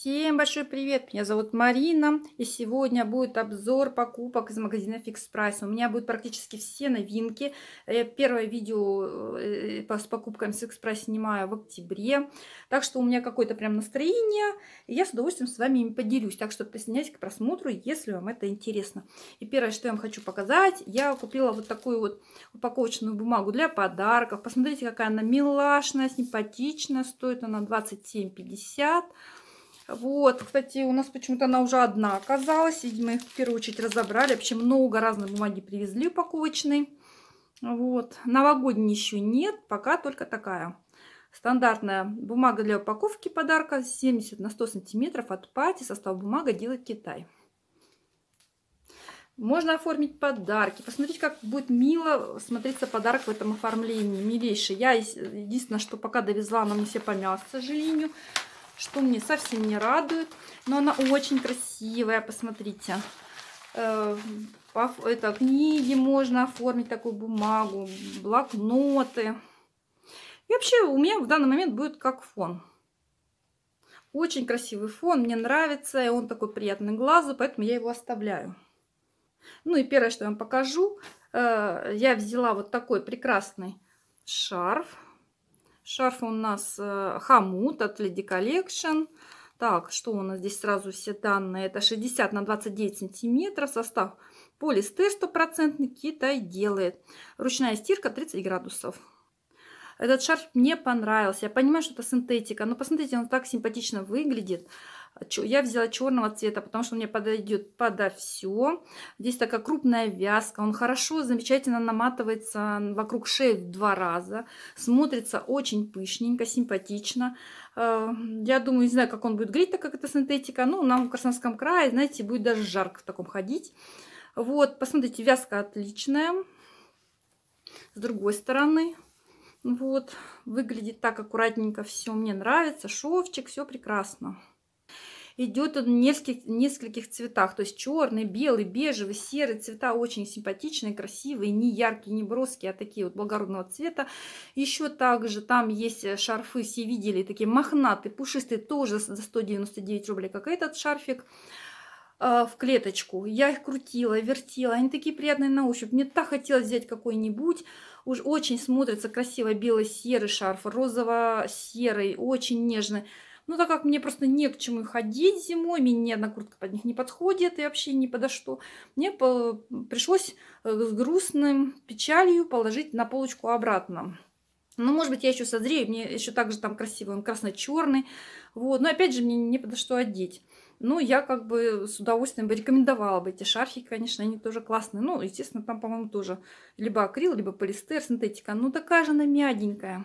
Всем большой привет! Меня зовут Марина, и сегодня будет обзор покупок из магазина Fix Price. У меня будут практически все новинки. Первое видео э, с покупками с Fix Price снимаю в октябре, так что у меня какое-то прям настроение, и я с удовольствием с вами им поделюсь. Так что присоединяйтесь к просмотру, если вам это интересно. И первое, что я вам хочу показать, я купила вот такую вот упаковочную бумагу для подарков. Посмотрите, какая она милашная, симпатичная, стоит она 27,50 вот, кстати, у нас почему-то она уже одна оказалась. Видимо, их в первую очередь разобрали. Вообще много разной бумаги привезли упаковочной. Вот, новогодней еще нет, пока только такая. Стандартная бумага для упаковки подарка 70 на 100 сантиметров от пати. Состав бумага делает Китай. Можно оформить подарки. Посмотрите, как будет мило смотреться подарок в этом оформлении. Милейший. Я единственное, что пока довезла, она мне все помялась, к сожалению что мне совсем не радует. Но она очень красивая, посмотрите. Э, это книги можно оформить, такую бумагу, блокноты. И вообще у меня в данный момент будет как фон. Очень красивый фон, мне нравится, и он такой приятный глазу, поэтому я его оставляю. Ну и первое, что я вам покажу, э, я взяла вот такой прекрасный шарф Шарф у нас э, Хамут от Lady Collection. Так, что у нас здесь сразу все данные? Это 60 на 29 сантиметров. Состав полистер стопроцентный. Китай делает. Ручная стирка 30 градусов. Этот шарф мне понравился. Я понимаю, что это синтетика, но посмотрите, он так симпатично выглядит. Я взяла черного цвета, потому что мне подойдет подо все. Здесь такая крупная вязка. Он хорошо, замечательно наматывается вокруг шеи в два раза. Смотрится очень пышненько, симпатично. Э, я думаю, не знаю, как он будет греть, так как это синтетика. Ну, нам в Краснодарском крае, знаете, будет даже жарко в таком ходить. Вот, посмотрите, вязка отличная. С другой стороны, вот, выглядит так аккуратненько все. Мне нравится, шовчик, все прекрасно идет он в нескольких, нескольких цветах. То есть черный, белый, бежевый, серый цвета очень симпатичные, красивые, не яркие, не броские, а такие вот благородного цвета. Еще также там есть э, шарфы, все видели, такие мохнатые, пушистые, тоже за 199 рублей, как этот шарфик э, в клеточку. Я их крутила, вертела. Они такие приятные на ощупь. Мне так хотелось взять какой-нибудь. Уж очень смотрится красиво белый-серый шарф, розово-серый, очень нежный. Ну так как мне просто не к чему ходить зимой, мне ни одна куртка под них не подходит и вообще ни подо что, мне пришлось э, с грустным печалью положить на полочку обратно. Ну, может быть, я еще созрею, мне еще также там красивый, он красно-черный. Вот. Но опять же, мне не подо что одеть. Ну, я как бы с удовольствием бы рекомендовала бы эти шарфики, конечно, они тоже классные. Ну, естественно, там, по-моему, тоже либо акрил, либо полистер, синтетика. Ну, такая же она мягенькая.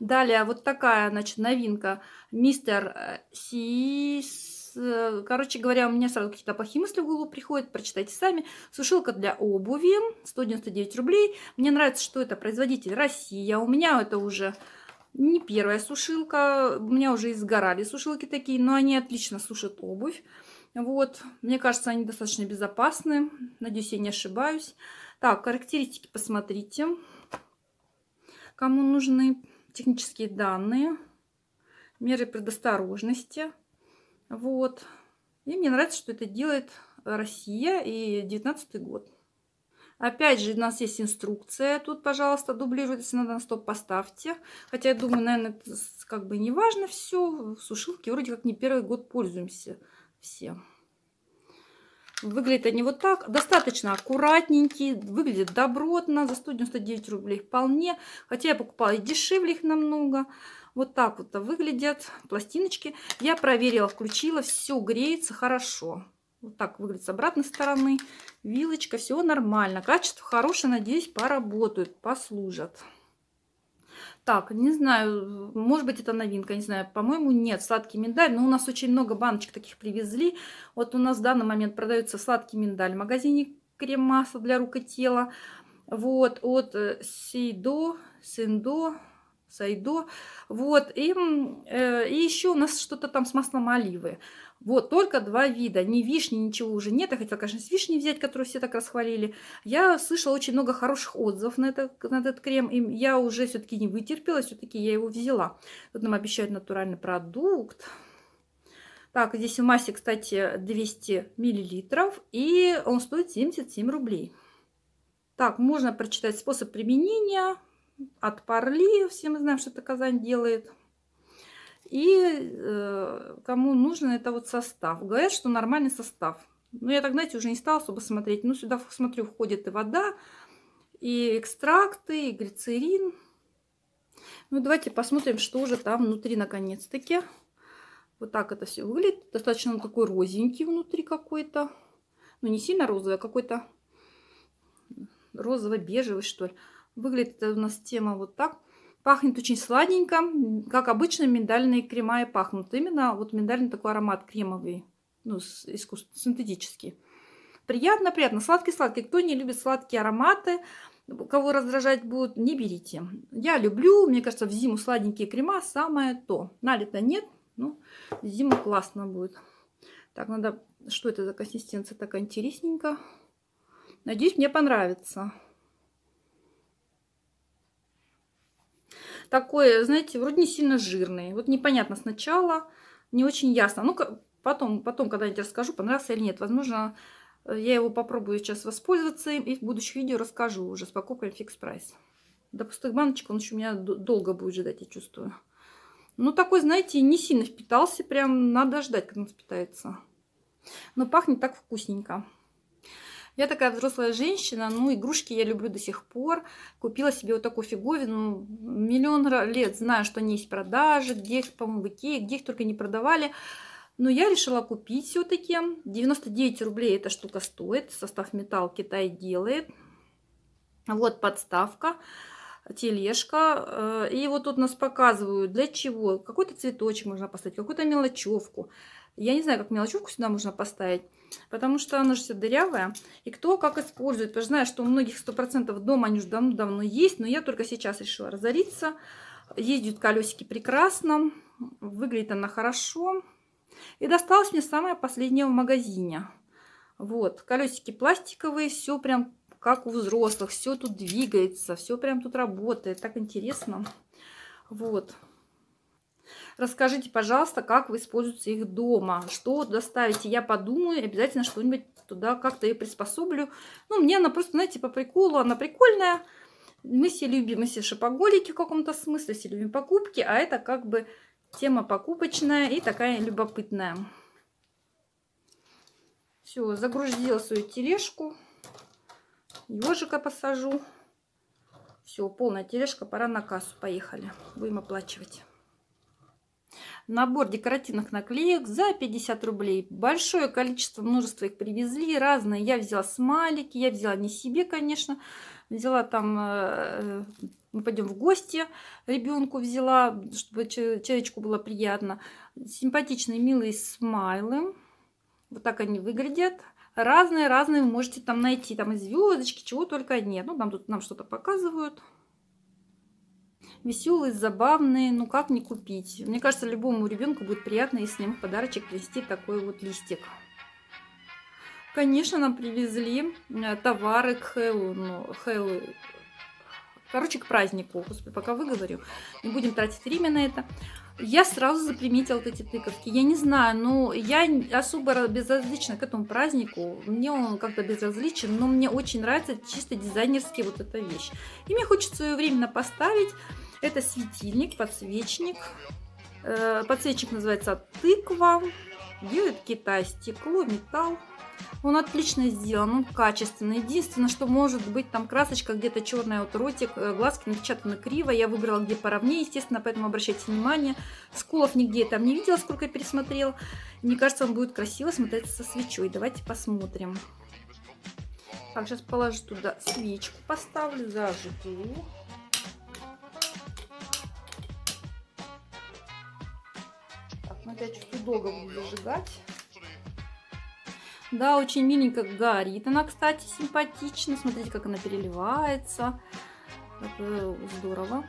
Далее вот такая, значит, новинка. Мистер э, Сис... Э, короче говоря, у меня сразу какие-то плохие мысли в голову приходят, прочитайте сами. Сушилка для обуви, 199 рублей. Мне нравится, что это производитель Россия. У меня это уже не первая сушилка. У меня уже изгорали сушилки такие, но они отлично сушат обувь. Вот, мне кажется, они достаточно безопасны. Надеюсь, я не ошибаюсь. Так, характеристики посмотрите, кому нужны технические данные, меры предосторожности. Вот. И мне нравится, что это делает Россия и 19 год. Опять же, у нас есть инструкция. Тут, пожалуйста, дублируйте, если надо на стоп поставьте. Хотя, я думаю, наверное, это как бы не важно все. В сушилке вроде как не первый год пользуемся всем. Выглядят они вот так. Достаточно аккуратненькие, выглядят добротно. За 199 рублей вполне. Хотя я покупала и дешевле их намного. Вот так вот выглядят пластиночки. Я проверила, включила, все греется хорошо. Вот так выглядит с обратной стороны. Вилочка, все нормально. Качество хорошее, надеюсь, поработают, послужат. Так, не знаю, может быть, это новинка, не знаю. По-моему, нет, сладкий миндаль. Но у нас очень много баночек таких привезли. Вот у нас в данный момент продается сладкий миндаль в магазине крем-масло для рук и тела. Вот, от э, Сидо, Синдо, Сайдо. Вот, и, э, и еще у нас что-то там с маслом оливы. Вот, только два вида. Ни вишни, ничего уже нет. Я хотела, конечно, с вишни взять, которую все так расхвалили. Я слышала очень много хороших отзывов на, это, на этот крем. И я уже все-таки не вытерпела, все-таки я его взяла. Тут нам обещают натуральный продукт. Так, здесь в массе, кстати, 200 миллилитров. И он стоит 77 рублей. Так, можно прочитать способ применения от Парли. Все мы знаем, что это Казань делает. И э, кому нужен это вот состав. Говорят, что нормальный состав. Но я так, знаете, уже не стала особо смотреть. Ну, сюда, смотрю, входит и вода, и экстракты, и глицерин. Ну, давайте посмотрим, что же там внутри, наконец-таки. Вот так это все выглядит. Достаточно он ну, такой розенький внутри какой-то. Ну, не сильно розовый, а какой-то розово-бежевый, что ли. Выглядит это у нас тема вот так. Пахнет очень сладенько, как обычно миндальные крема и пахнут. Именно вот миндальный такой аромат кремовый, ну, искус... синтетический. Приятно, приятно. Сладкий-сладкий. Кто не любит сладкие ароматы, кого раздражать будут, не берите. Я люблю, мне кажется, в зиму сладенькие крема самое то. Налито нет, но в зиму классно будет. Так, надо... Что это за консистенция так интересненько. Надеюсь, мне понравится. такой, знаете, вроде не сильно жирный. Вот непонятно сначала, не очень ясно. Ну, потом, потом когда-нибудь расскажу, понравился или нет. Возможно, э, я его попробую сейчас воспользоваться и в будущих видео расскажу уже с покупкой фикс прайс. До пустых баночек он еще у меня долго будет ждать, я чувствую. Ну, такой, знаете, не сильно впитался. Прям надо ждать, когда он впитается. Но пахнет так вкусненько. Я такая взрослая женщина, ну, игрушки я люблю до сих пор. Купила себе вот такую фиговину. Миллион лет знаю, что они есть продажи, где их, по-моему, в Икее, где их только не продавали. Но я решила купить все-таки. 99 рублей эта штука стоит. Состав металл Китай делает. Вот подставка тележка. Э, и вот тут нас показывают, для чего. Какой-то цветочек можно поставить, какую-то мелочевку. Я не знаю, как мелочевку сюда можно поставить потому что она же вся дырявое. И кто как использует, потому что знаю, что у многих 100% дома они уже давно-давно есть, но я только сейчас решила разориться. Ездят колесики прекрасно, выглядит она хорошо. И досталась мне самая последняя в магазине. Вот, колесики пластиковые, все прям как у взрослых, все тут двигается, все прям тут работает, так интересно. Вот. Расскажите, пожалуйста, как вы используете их дома, что доставите. Я подумаю, обязательно что-нибудь туда как-то и приспособлю. Ну, мне она просто, знаете, по приколу, она прикольная. Мы все любим, мы все шопоголики в каком-то смысле, все любим покупки, а это как бы тема покупочная и такая любопытная. Все, загрузила свою тележку. Ежика посажу. Все, полная тележка, пора на кассу, поехали. Будем оплачивать. Набор декоративных наклеек за 50 рублей. Большое количество, множество их привезли, разные. Я взяла смайлики, я взяла не себе, конечно. Взяла там, э, мы пойдем в гости, ребенку взяла, чтобы человечку было приятно. Симпатичные, милые смайлы. Вот так они выглядят разные-разные вы можете там найти. Там и звездочки, чего только нет. Ну, там тут нам что-то показывают веселые, забавные, ну как не купить. Мне кажется, любому ребенку будет приятно, если ему в подарочек принести такой вот листик. Конечно, нам привезли э, товары к Хэллоуину, Хэллоу... короче, к празднику, господи, пока выговорю, не будем тратить время на это. Я сразу заприметила вот эти тыковки. Я не знаю, но ну, я особо безразлична к этому празднику. Мне он как-то безразличен, но мне очень нравится чисто дизайнерский вот эта вещь. И мне хочется ее временно поставить, это светильник, подсвечник. Э, подсвечник называется тыква. Делает Китай стекло, металл. Он отлично сделан, он качественный. Единственное, что может быть там красочка где-то черная вот ротик, э, глазки напечатаны криво. Я выбрала где поровнее, естественно, поэтому обращайте внимание. Сколов нигде я там не видела, сколько я пересмотрела. Мне кажется, он будет красиво смотреться со свечой. Давайте посмотрим. Так, сейчас положу туда свечку, поставлю, зажгу. Опять чуть долго буду зажигать. Да, очень миленько горит она, кстати, симпатично. Смотрите, как она переливается. Это здорово.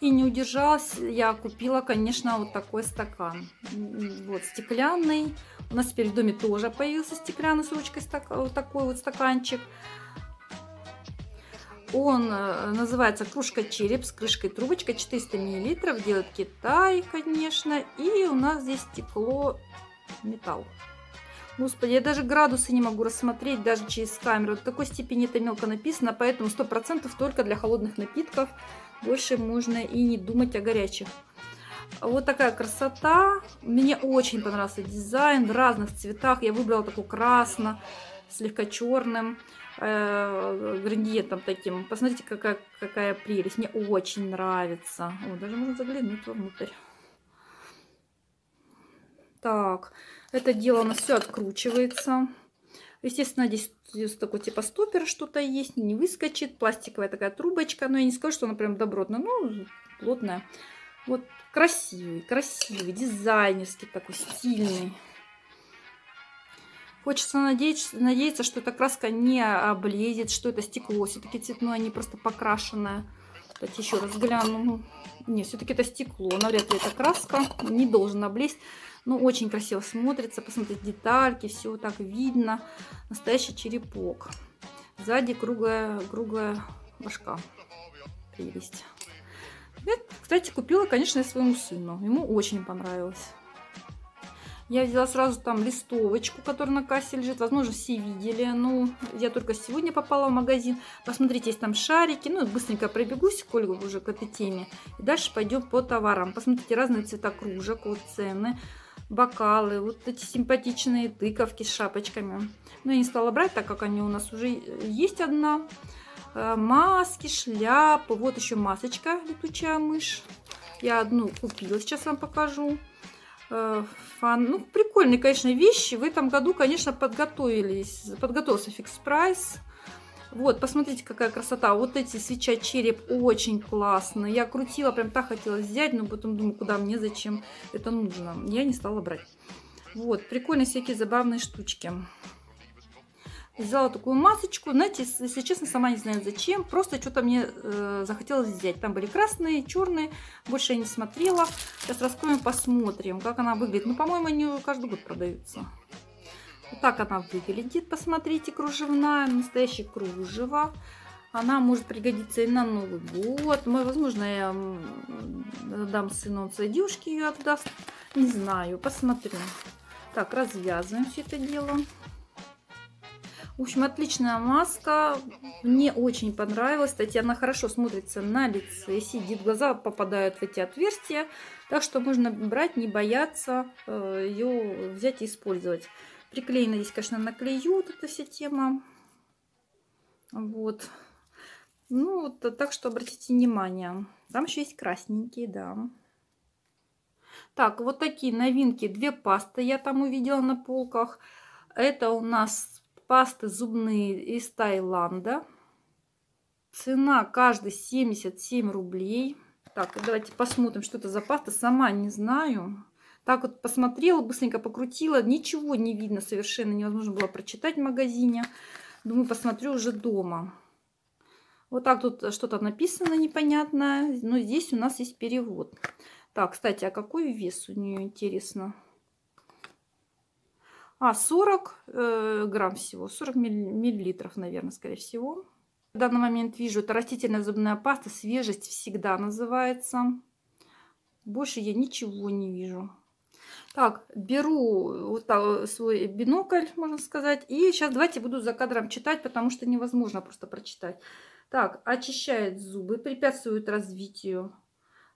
И не удержалась, я купила, конечно, вот такой стакан. Вот, стеклянный. У нас теперь в доме тоже появился стеклянный с ручкой стак... Э, такой вот стаканчик. Он э, называется кружка череп с крышкой трубочка 400 мл. Делает Китай, конечно. И у нас здесь стекло металл. Господи, я даже градусы не могу рассмотреть даже через камеру. До такой степени это мелко написано, поэтому 100% только для холодных напитков. Больше можно и не думать о горячих. Вот такая красота. Мне очень понравился дизайн в разных цветах. Я выбрала такой красно, слегка черным э, градиентом таким. Посмотрите, какая, какая прелесть. Мне очень нравится. О, даже можно заглянуть вовнутрь. Так, это дело у нас все откручивается. Естественно, здесь, здесь такой типа стопер что-то есть, не выскочит. Пластиковая такая трубочка. Но я не скажу, что она прям добротная, но плотная. Вот красивый, красивый, дизайнерский такой, стильный. Хочется надеяться, надеяться, что эта краска не облезет, что это стекло. Все-таки цветное, а не просто покрашенное. Кстати, еще раз гляну. Ну, не, все-таки это стекло. Навряд ли эта краска. Не должен облезть. Но ну, очень красиво смотрится. Посмотрите, детальки, все так видно. Настоящий черепок. Сзади круглая, круглая башка. Прелесть. Кстати, купила, конечно, своему сыну. Ему очень понравилось. Я взяла сразу там листовочку, которая на кассе лежит. Возможно, все видели. Ну, я только сегодня попала в магазин. Посмотрите, есть там шарики. Ну, быстренько пробегусь, коль уже к этой теме. И дальше пойдем по товарам. Посмотрите, разные цвета кружек, вот цены бокалы, вот эти симпатичные тыковки с шапочками. Но ну, я не стала брать, так как они у нас уже есть одна. Э, маски, шляпы. Вот еще масочка летучая мышь. Я одну купила, сейчас вам покажу. Э, фан. Ну, прикольные, конечно, вещи. В этом году, конечно, подготовились. Подготовился фикс прайс. Вот, посмотрите, какая красота. Вот эти свеча череп очень классно. Я крутила, прям так хотела взять, но потом думаю, куда мне, зачем это нужно. Я не стала брать. Вот, прикольные всякие забавные штучки взяла такую масочку, знаете, если честно, сама не знаю зачем, просто что-то мне э, захотелось взять. Там были красные, черные, больше я не смотрела. Сейчас раскроем, посмотрим, как она выглядит. Ну, по-моему, они каждый год продаются. Вот так она выглядит, посмотрите, кружевная, настоящее кружево. Она может пригодиться и на Новый год. Мы, возможно, я дам сыну, своей девушке ее отдаст. Не знаю, посмотрю. Так, развязываем все это дело. В общем, отличная маска. Мне очень понравилась. Кстати, она хорошо смотрится на лице, сидит, глаза попадают в эти отверстия. Так что можно брать, не бояться э, ее взять и использовать. Приклеена здесь, конечно, наклею вот эта вся тема. Вот. Ну, вот, э, так что обратите внимание. Там еще есть красненькие, да. Так, вот такие новинки. Две пасты я там увидела на полках. Это у нас пасты зубные из Таиланда. Цена каждый 77 рублей. Так, давайте посмотрим, что это за паста. Сама не знаю. Так вот посмотрела, быстренько покрутила. Ничего не видно совершенно. Невозможно было прочитать в магазине. Думаю, посмотрю уже дома. Вот так тут что-то написано непонятное. Но здесь у нас есть перевод. Так, кстати, а какой вес у нее интересно? А, 40 э, грамм всего, 40 миллилитров, наверное, скорее всего. В данный момент вижу, это растительная зубная паста, свежесть всегда называется. Больше я ничего не вижу. Так, беру вот свой бинокль, можно сказать. И сейчас давайте буду за кадром читать, потому что невозможно просто прочитать. Так, очищает зубы, препятствует развитию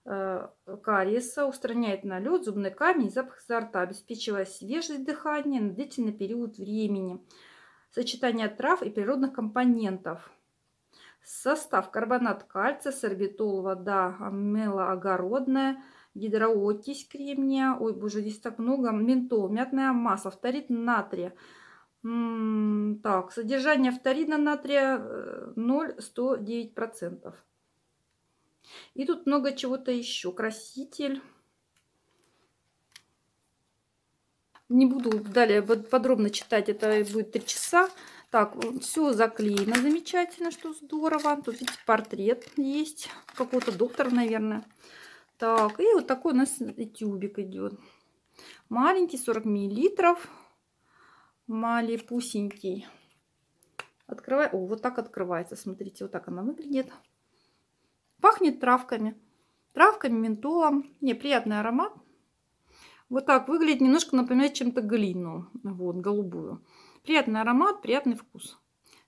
Э, кариеса, устраняет налет, зубный камень запах изо рта, обеспечивая свежесть дыхания на длительный период времени. Сочетание трав и природных компонентов. Состав карбонат кальция, сорбитол, вода, амела огородная, гидроокись кремния, ой боже, здесь так много, ментол, мятная масса, фторид натрия. так, содержание фторида натрия 0,109%. Э, и тут много чего-то еще. Краситель. Не буду далее подробно читать, это будет 3 часа. Так, все заклеено замечательно, что здорово. Тут, видите, портрет есть какого-то доктора, наверное. Так, и вот такой у нас тюбик идет. Маленький, 40 миллилитров. Малепусенький. Открывай. О, вот так открывается. Смотрите, вот так она выглядит. Пахнет травками. Травками, ментолом. Не, приятный аромат. Вот так выглядит. Немножко напоминает чем-то глину. Вот, голубую. Приятный аромат, приятный вкус.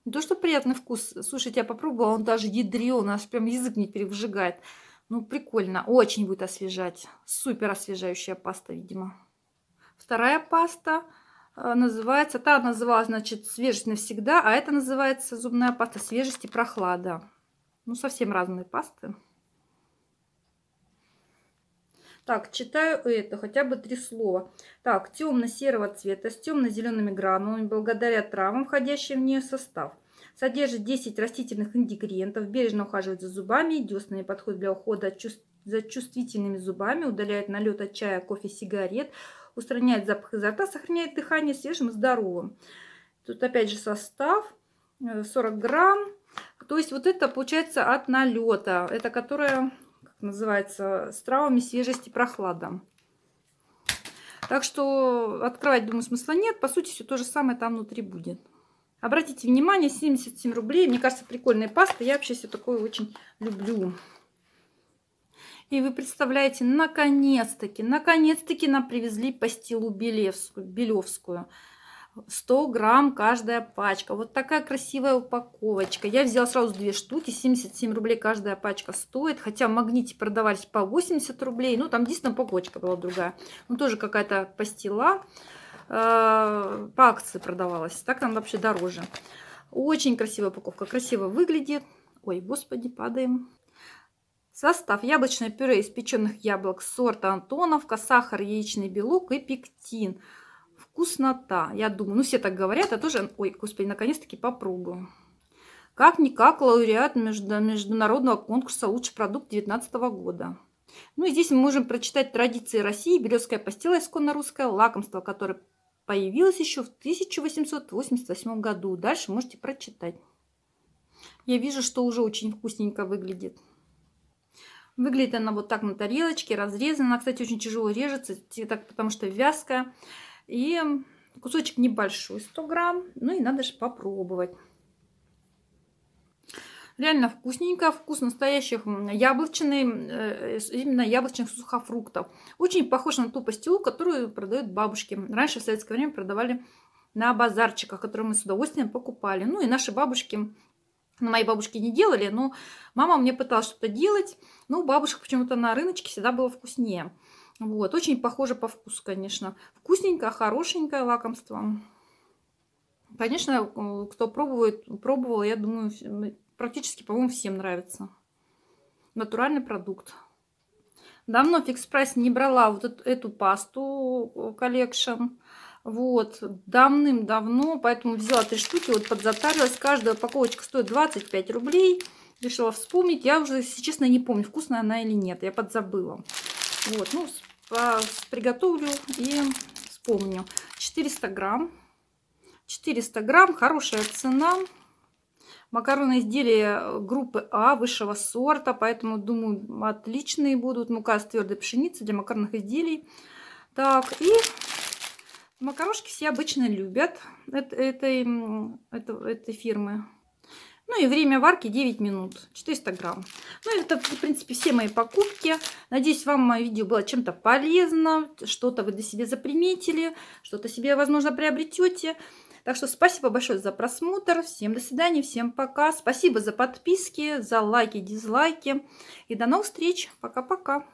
Не то, что приятный вкус. Слушайте, я попробовала, он даже ядрен, аж прям язык не перевжигает. Ну, прикольно. Очень будет освежать. Супер освежающая паста, видимо. Вторая паста э, называется, та называлась, значит, свежесть навсегда, а это называется зубная паста свежести и прохлада. Ну, совсем разные пасты. Так, читаю это, хотя бы три слова. Так, темно-серого цвета с темно-зелеными гранулами, благодаря травам, входящим в нее состав. Содержит 10 растительных ингредиентов, бережно ухаживает за зубами и дёснами, подходит для ухода чувств за чувствительными зубами, удаляет налет от чая, кофе, сигарет, устраняет запах изо рта, сохраняет дыхание свежим и здоровым. Тут опять же состав 40 э, грамм, то есть вот это получается от налета. Это которая как называется с травами свежести прохлада. Так что открывать, думаю, смысла нет. По сути, все то же самое там внутри будет. Обратите внимание, 77 рублей. Мне кажется, прикольная паста. Я вообще все такое очень люблю. И вы представляете, наконец-таки, наконец-таки нам привезли пастилу Белевскую. Белевскую. 100 грамм каждая пачка. Вот такая красивая упаковочка. Я взяла сразу две штуки, 77 рублей каждая пачка стоит. Хотя в магните продавались по 80 рублей. Ну, там действительно упаковочка была другая. Ну, тоже какая-то пастила э, по акции продавалась. Так там вообще дороже. Очень красивая упаковка. Красиво выглядит. Ой, господи, падаем. Состав. Яблочное пюре из печеных яблок сорта Антоновка, сахар, яичный белок и пектин. Вкуснота. Я думаю, ну все так говорят, я тоже, ой, господи, наконец-таки попробую. Как-никак лауреат между, международного конкурса «Лучший продукт» 2019 года. Ну и здесь мы можем прочитать традиции России, березская постила исконно русское, лакомство, которое появилось еще в 1888 году. Дальше можете прочитать. Я вижу, что уже очень вкусненько выглядит. Выглядит она вот так на тарелочке, разрезана. Она, кстати, очень тяжело режется, так, потому что вязкая. И кусочек небольшой, 100 грамм. Ну и надо же попробовать. Реально вкусненько, вкус настоящих яблочный, э, именно яблочных сухофруктов. Очень похож на ту пастилу, которую продают бабушки. Раньше в советское время продавали на базарчиках, которые мы с удовольствием покупали. Ну и наши бабушки ну, мои бабушки не делали, но мама мне пыталась что-то делать. Но ну, у бабушек почему-то на рыночке всегда было вкуснее. Вот, очень похоже по вкусу, конечно. Вкусненькое, хорошенькое лакомство. Конечно, э, кто пробует, пробовал, я думаю, практически, по-моему, всем нравится. Натуральный продукт. Давно фикс прайс не брала вот эту, эту пасту э, коллекшн. Вот, давным-давно, поэтому взяла три штуки, вот подзатарилась. Каждая упаковочка стоит 25 рублей. Решила вспомнить. Я уже, если честно, не помню, вкусная она или нет. Я подзабыла. Вот, ну, приготовлю и вспомню. 400 грамм. 400 грамм, хорошая цена. Макаронные изделия группы А, высшего сорта, поэтому, думаю, отличные будут. Мука с твердой пшеницы для макаронных изделий. Так, и макарошки все обычно любят этой этой, этой фирмы. Ну и время варки 9 минут, 400 грамм. Ну это, в принципе, все мои покупки. Надеюсь, вам мое видео было чем-то полезно, что-то вы для себя заприметили, что-то себе, возможно, приобретете. Так что спасибо большое за просмотр. Всем до свидания, всем пока. Спасибо за подписки, за лайки, дизлайки. И до новых встреч. Пока-пока.